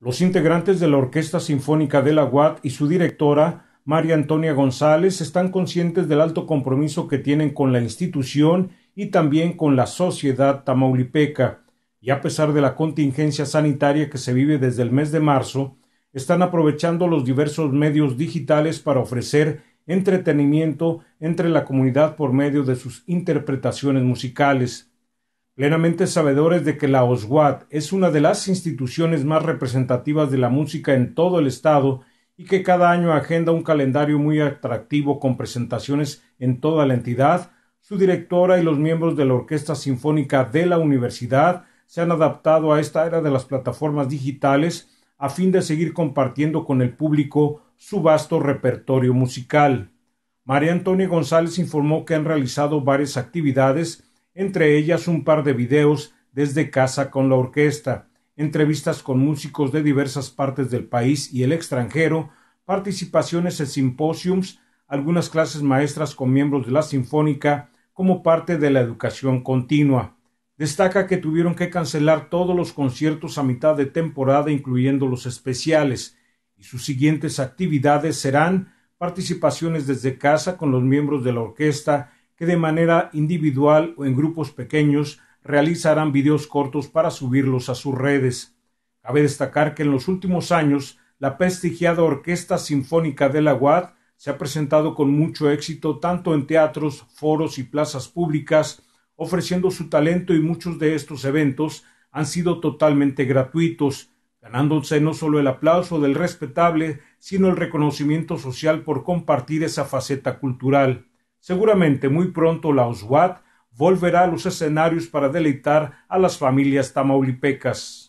Los integrantes de la Orquesta Sinfónica de la UAT y su directora, María Antonia González, están conscientes del alto compromiso que tienen con la institución y también con la sociedad tamaulipeca, y a pesar de la contingencia sanitaria que se vive desde el mes de marzo, están aprovechando los diversos medios digitales para ofrecer entretenimiento entre la comunidad por medio de sus interpretaciones musicales plenamente sabedores de que la OSWAT es una de las instituciones más representativas de la música en todo el estado y que cada año agenda un calendario muy atractivo con presentaciones en toda la entidad, su directora y los miembros de la Orquesta Sinfónica de la Universidad se han adaptado a esta era de las plataformas digitales a fin de seguir compartiendo con el público su vasto repertorio musical. María Antonia González informó que han realizado varias actividades entre ellas un par de videos desde casa con la orquesta, entrevistas con músicos de diversas partes del país y el extranjero, participaciones en simposiums, algunas clases maestras con miembros de la Sinfónica como parte de la educación continua. Destaca que tuvieron que cancelar todos los conciertos a mitad de temporada, incluyendo los especiales, y sus siguientes actividades serán participaciones desde casa con los miembros de la orquesta que de manera individual o en grupos pequeños realizarán videos cortos para subirlos a sus redes. Cabe destacar que en los últimos años la prestigiada Orquesta Sinfónica de la UAD se ha presentado con mucho éxito tanto en teatros, foros y plazas públicas, ofreciendo su talento y muchos de estos eventos han sido totalmente gratuitos, ganándose no solo el aplauso del respetable, sino el reconocimiento social por compartir esa faceta cultural. Seguramente muy pronto la OSWAT volverá a los escenarios para deleitar a las familias tamaulipecas.